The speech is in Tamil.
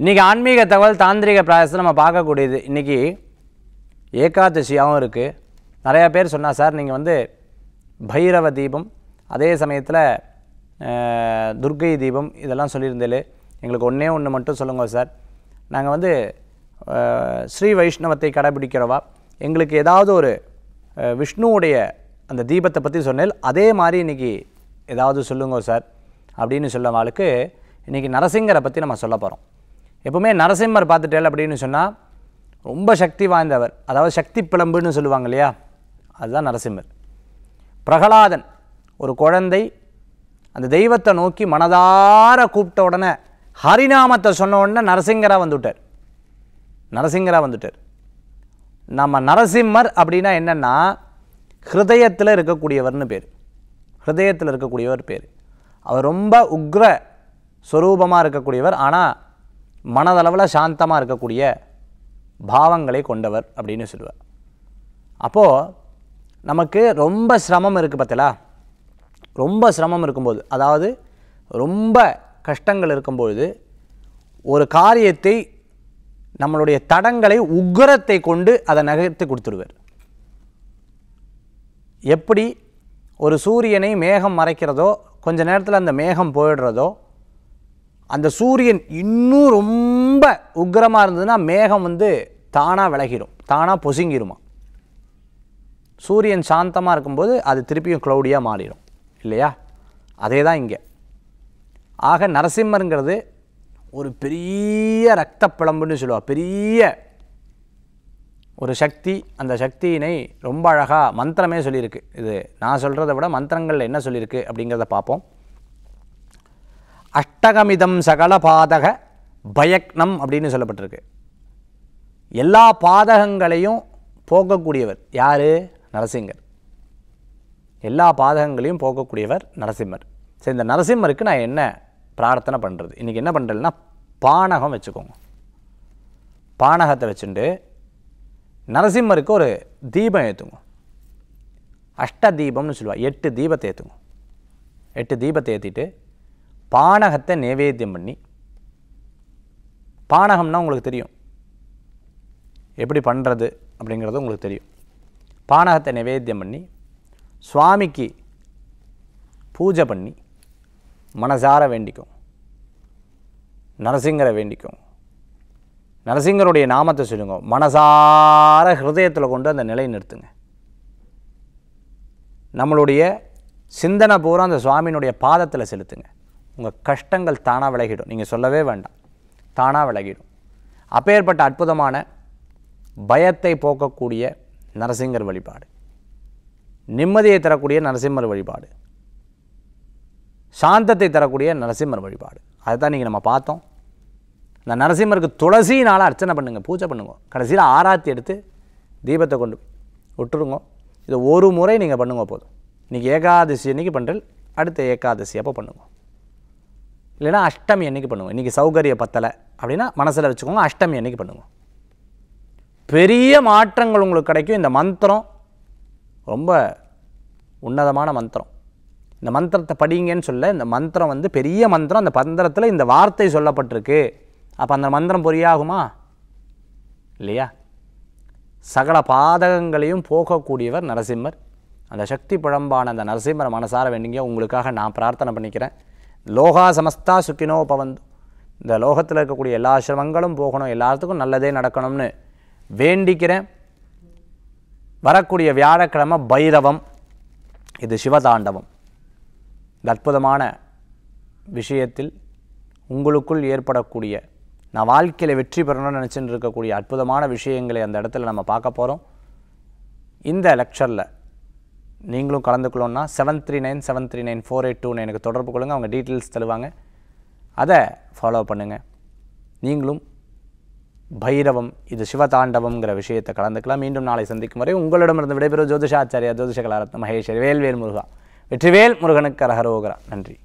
இன்றைக்கி ஆன்மீக தகவல் தாந்திரிக பிராயசத்தை நம்ம பார்க்கக்கூடியது இன்றைக்கி ஏகாதசியாகவும் இருக்குது நிறையா பேர் சொன்னால் சார் நீங்கள் வந்து பைரவ தீபம் அதே சமயத்தில் துர்கை தீபம் இதெல்லாம் சொல்லியிருந்தாலே எங்களுக்கு ஒன்றே ஒன்று மட்டும் சொல்லுங்கள் சார் நாங்கள் வந்து ஸ்ரீ வைஷ்ணவத்தை கடைபிடிக்கிறவா எங்களுக்கு ஏதாவது ஒரு விஷ்ணுவுடைய அந்த தீபத்தை பற்றி சொன்னேன் அதே மாதிரி இன்றைக்கி ஏதாவது சொல்லுங்க சார் அப்படின்னு சொல்ல வாழ்க்கு இன்றைக்கி நரசிங்கரை பற்றி நம்ம சொல்ல போகிறோம் எப்போவுமே நரசிம்மர் பார்த்துட்டேல் அப்படின்னு சொன்னால் ரொம்ப சக்தி வாய்ந்தவர் அதாவது சக்தி பிளம்புன்னு சொல்லுவாங்க இல்லையா அதுதான் நரசிம்மர் பிரகலாதன் ஒரு குழந்தை அந்த தெய்வத்தை நோக்கி மனதார கூப்பிட்ட உடனே ஹரிநாமத்தை சொன்ன உடனே நரசிங்கராக வந்துவிட்டார் நரசிங்கராக வந்துட்டார் நம்ம நரசிம்மர் அப்படின்னா என்னென்னா ஹிருதயத்தில் இருக்கக்கூடியவர்னு பேர் ஹிருதயத்தில் இருக்கக்கூடியவர் பேர் அவர் ரொம்ப உக்ர ஸ்வரூபமாக இருக்கக்கூடியவர் ஆனால் மனதளவில் சாந்தமாக இருக்கக்கூடிய பாவங்களை கொண்டவர் அப்படின்னு சொல்லுவார் அப்போது நமக்கு ரொம்ப சிரமம் இருக்குது பார்த்தலா ரொம்ப சிரமம் இருக்கும்போது அதாவது ரொம்ப கஷ்டங்கள் இருக்கும்பொழுது ஒரு காரியத்தை நம்மளுடைய தடங்களை உக்ரத்தை கொண்டு அதை நகர்த்தி கொடுத்துடுவார் எப்படி ஒரு சூரியனை மேகம் மறைக்கிறதோ கொஞ்ச நேரத்தில் அந்த மேகம் போயிடுறதோ அந்த சூரியன் இன்னும் ரொம்ப உக்ரமாக இருந்ததுன்னா மேகம் வந்து தானாக விலகிடும் தானாக பொசுங்கிடுமா சூரியன் சாந்தமாக இருக்கும்போது அது திருப்பியும் க்ளௌடியாக மாறிடும் இல்லையா அதே தான் இங்கே ஆக நரசிம்மருங்கிறது ஒரு பெரிய ரத்த பிளம்புன்னு சொல்லுவாள் பெரிய ஒரு சக்தி அந்த சக்தியினை ரொம்ப அழகாக மந்திரமே சொல்லியிருக்கு இது நான் சொல்கிறத விட மந்திரங்கள் என்ன சொல்லியிருக்கு அப்படிங்கிறத பார்ப்போம் அஷ்டகமிதம் சகல பாதக பயக்னம் அப்படின்னு சொல்லப்பட்டிருக்கு எல்லா பாதகங்களையும் போக்கக்கூடியவர் யார் நரசிங்கர் எல்லா பாதகங்களையும் போக்கக்கூடியவர் நரசிம்மர் சரி இந்த நரசிம்மருக்கு நான் என்ன பிரார்த்தனை பண்ணுறது இன்றைக்கி என்ன பண்ணுறதுன்னா பானகம் வச்சுக்கோங்க பானகத்தை வச்சுட்டு நரசிம்மருக்கு ஒரு தீபம் ஏற்றுங்க அஷ்ட தீபம்னு சொல்லுவாள் எட்டு தீபத்தை ஏற்றுங்க எட்டு தீபத்தை ஏற்றிட்டு பானகத்தை நைவேத்தியம் பண்ணி பானகம்னா உங்களுக்கு தெரியும் எப்படி பண்ணுறது அப்படிங்கிறது உங்களுக்கு தெரியும் பானகத்தை நைவேத்தியம் பண்ணி சுவாமிக்கு பூஜை பண்ணி மனசார வேண்டிக்கும் நரசிங்கரை வேண்டிக்கும் நரசிங்கருடைய நாமத்தை சொல்லுங்க மனசார ஹிருதயத்தில் கொண்டு அந்த நிலை நிறுத்துங்க நம்மளுடைய சிந்தனை பூரா அந்த சுவாமியினுடைய பாதத்தில் செலுத்துங்க உங்கள் கஷ்டங்கள் தானாக விலகிடும் நீங்கள் சொல்லவே வேண்டாம் தானாக விலகிடும் அப்பேற்பட்ட அற்புதமான பயத்தை போக்கக்கூடிய நரசிங்கர் வழிபாடு நிம்மதியை தரக்கூடிய நரசிம்மர் வழிபாடு சாந்தத்தை தரக்கூடிய நரசிம்மர் வழிபாடு அதை தான் நீங்கள் நம்ம பார்த்தோம் இந்த நரசிம்மருக்கு துளசினால் அர்ச்சனை பண்ணுங்கள் பூஜை பண்ணுங்கள் கடைசியில் ஆராத்தி எடுத்து தீபத்தை கொண்டு விட்டுருங்க இதை ஒரு முறை நீங்கள் பண்ணுங்க போதும் இன்றைக்கி ஏகாதசி இன்றைக்கி பண்ணுறது அடுத்த ஏகாதசி அப்போ பண்ணுங்கள் இல்லைனா அஷ்டமி என்றைக்கு பண்ணுவோம் இன்றைக்கி சௌகரிய பத்தலை அப்படின்னா மனசில் வச்சுக்கோங்க அஷ்டமி என்றைக்கு பண்ணுவோம் பெரிய மாற்றங்கள் உங்களுக்கு கிடைக்கும் இந்த மந்திரம் ரொம்ப உன்னதமான மந்திரம் இந்த மந்திரத்தை படிங்கன்னு சொல்ல இந்த மந்திரம் வந்து பெரிய மந்திரம் அந்த மந்திரத்தில் இந்த வார்த்தை சொல்லப்பட்டிருக்கு அப்போ அந்த மந்திரம் பொரியாகுமா இல்லையா சகல பாதகங்களையும் போகக்கூடியவர் நரசிம்மர் அந்த சக்தி புழம்பான அந்த நரசிம்மரை மனசார வேண்டிங்க உங்களுக்காக நான் பிரார்த்தனை பண்ணிக்கிறேன் லோகா சமஸ்தா சுக்கினோ பவந்து இந்த லோகத்தில் இருக்கக்கூடிய எல்லா சிரமங்களும் போகணும் எல்லாத்துக்கும் நல்லதே நடக்கணும்னு வேண்டிக்கிறேன் வரக்கூடிய வியாழக்கிழமை பைரவம் இது சிவதாண்டவம் இந்த அற்புதமான விஷயத்தில் உங்களுக்குள் ஏற்படக்கூடிய நான் வாழ்க்கையில் வெற்றி பெறணும்னு நினச்சின்னு இருக்கக்கூடிய அற்புதமான விஷயங்களை அந்த இடத்துல நம்ம பார்க்க போகிறோம் இந்த லெக்சரில் நீங்களும் கலந்துக்கணுன்னா seven three nine seven three nine four eight two எனக்கு தொடர்பு கொள்ளுங்க அவங்க டீட்டெயில்ஸ் தருவாங்க அதை ஃபாலோ பண்ணுங்கள் நீங்களும் பைரவம் இது சிவதாண்டவம்ங்கிற விஷயத்தை கலந்துக்கலாம் மீண்டும் நாளை சந்திக்கும் வரை உங்களிடமிருந்து விடைபெறும் ஜோதிஷாச்சாரியா ஜோதிஷ கலாரத்ன மகேஸ்வரி வேல்வேல் முருகா வெற்றிவேல் முருகனுக்கு ரஹரோகரா நன்றி